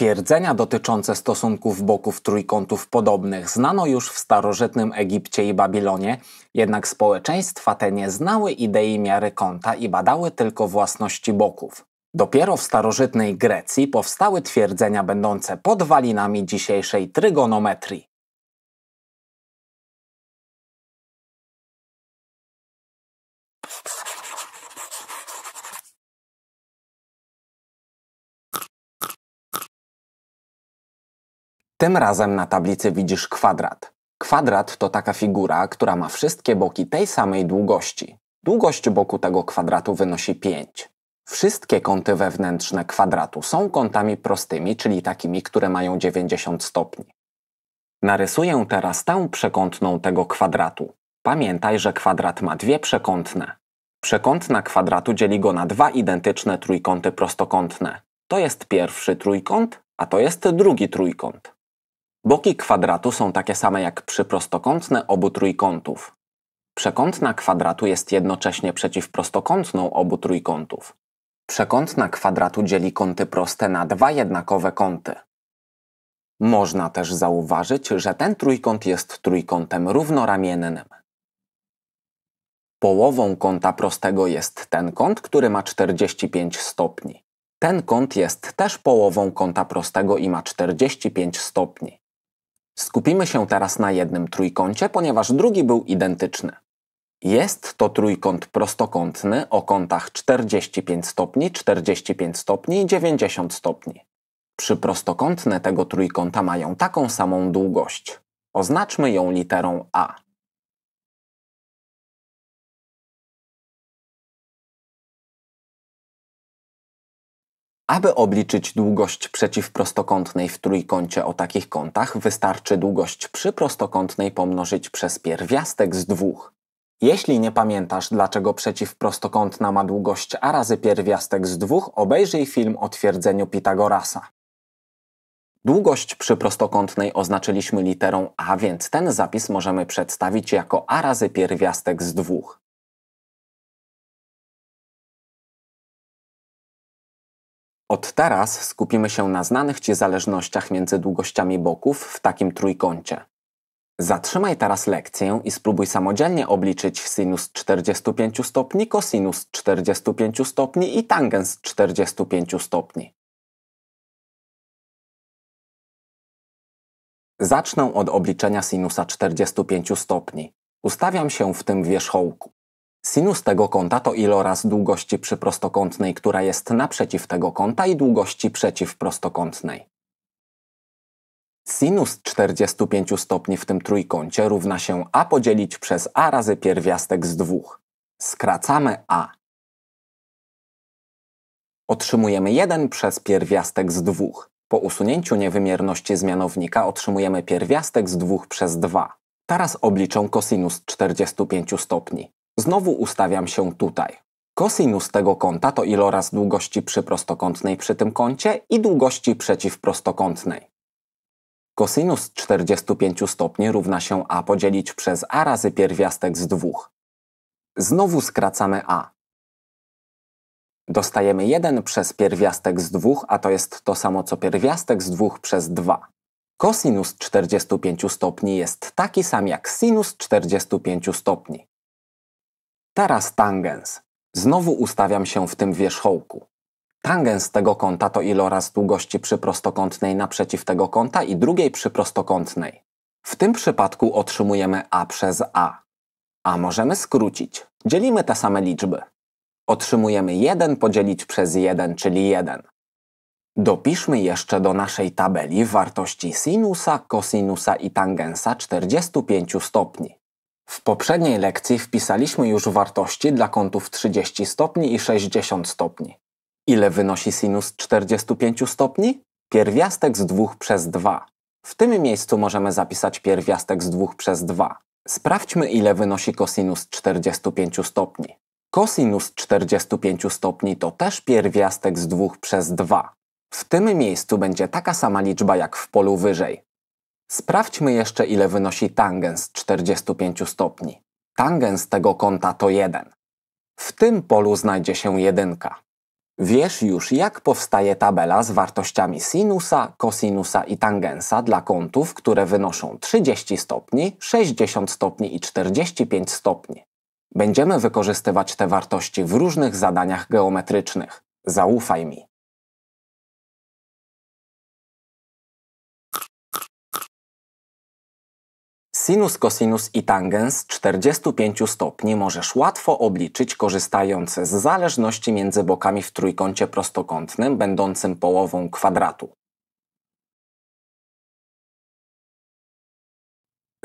Twierdzenia dotyczące stosunków boków trójkątów podobnych znano już w starożytnym Egipcie i Babilonie, jednak społeczeństwa te nie znały idei miary kąta i badały tylko własności boków. Dopiero w starożytnej Grecji powstały twierdzenia będące podwalinami dzisiejszej trygonometrii. Tym razem na tablicy widzisz kwadrat. Kwadrat to taka figura, która ma wszystkie boki tej samej długości. Długość boku tego kwadratu wynosi 5. Wszystkie kąty wewnętrzne kwadratu są kątami prostymi, czyli takimi, które mają 90 stopni. Narysuję teraz tę przekątną tego kwadratu. Pamiętaj, że kwadrat ma dwie przekątne. Przekątna kwadratu dzieli go na dwa identyczne trójkąty prostokątne. To jest pierwszy trójkąt, a to jest drugi trójkąt. Boki kwadratu są takie same jak przy prostokątne obu trójkątów. Przekątna kwadratu jest jednocześnie przeciwprostokątną obu trójkątów. Przekątna kwadratu dzieli kąty proste na dwa jednakowe kąty. Można też zauważyć, że ten trójkąt jest trójkątem równoramiennym. Połową kąta prostego jest ten kąt, który ma 45 stopni. Ten kąt jest też połową kąta prostego i ma 45 stopni. Skupimy się teraz na jednym trójkącie, ponieważ drugi był identyczny. Jest to trójkąt prostokątny o kątach 45 stopni, 45 stopni i 90 stopni. Przyprostokątne tego trójkąta mają taką samą długość. Oznaczmy ją literą A. Aby obliczyć długość przeciwprostokątnej w trójkącie o takich kątach, wystarczy długość przyprostokątnej pomnożyć przez pierwiastek z dwóch. Jeśli nie pamiętasz, dlaczego przeciwprostokątna ma długość a razy pierwiastek z dwóch, obejrzyj film o twierdzeniu Pitagorasa. Długość przyprostokątnej oznaczyliśmy literą a, więc ten zapis możemy przedstawić jako a razy pierwiastek z dwóch. Od teraz skupimy się na znanych Ci zależnościach między długościami boków w takim trójkącie. Zatrzymaj teraz lekcję i spróbuj samodzielnie obliczyć sinus 45 stopni, kosinus 45 stopni i tangens 45 stopni. Zacznę od obliczenia sinusa 45 stopni. Ustawiam się w tym wierzchołku. Sinus tego kąta to iloraz długości przyprostokątnej, która jest naprzeciw tego kąta i długości przeciwprostokątnej. Sinus 45 stopni w tym trójkącie równa się a podzielić przez a razy pierwiastek z 2. Skracamy a. Otrzymujemy 1 przez pierwiastek z 2. Po usunięciu niewymierności z mianownika otrzymujemy pierwiastek z 2 przez 2. Teraz obliczę kosinus 45 stopni. Znowu ustawiam się tutaj. Kosinus tego kąta to iloraz długości przyprostokątnej przy tym kącie i długości przeciwprostokątnej. Kosinus 45 stopni równa się a podzielić przez a razy pierwiastek z 2. Znowu skracamy a. Dostajemy 1 przez pierwiastek z 2, a to jest to samo co pierwiastek z 2 przez 2. Kosinus 45 stopni jest taki sam jak sinus 45 stopni. Teraz tangens. Znowu ustawiam się w tym wierzchołku. Tangens tego kąta to iloraz długości przyprostokątnej naprzeciw tego kąta i drugiej przyprostokątnej. W tym przypadku otrzymujemy a przez a. A możemy skrócić. Dzielimy te same liczby. Otrzymujemy 1 podzielić przez 1, czyli 1. Dopiszmy jeszcze do naszej tabeli wartości sinusa, kosinusa i tangensa 45 stopni. W poprzedniej lekcji wpisaliśmy już wartości dla kątów 30 stopni i 60 stopni. Ile wynosi sinus 45 stopni? Pierwiastek z 2 przez 2. W tym miejscu możemy zapisać pierwiastek z 2 przez 2. Sprawdźmy, ile wynosi kosinus 45 stopni. Kosinus 45 stopni to też pierwiastek z 2 przez 2. W tym miejscu będzie taka sama liczba jak w polu wyżej. Sprawdźmy jeszcze ile wynosi tangens 45 stopni. Tangens tego kąta to 1. W tym polu znajdzie się jedynka. Wiesz już jak powstaje tabela z wartościami sinusa, kosinusa i tangensa dla kątów, które wynoszą 30 stopni, 60 stopni i 45 stopni. Będziemy wykorzystywać te wartości w różnych zadaniach geometrycznych. Zaufaj mi. Sinus, kosinus i tangens 45 stopni możesz łatwo obliczyć korzystając z zależności między bokami w trójkącie prostokątnym będącym połową kwadratu.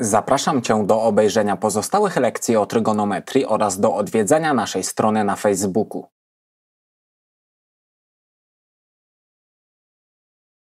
Zapraszam Cię do obejrzenia pozostałych lekcji o trygonometrii oraz do odwiedzenia naszej strony na Facebooku.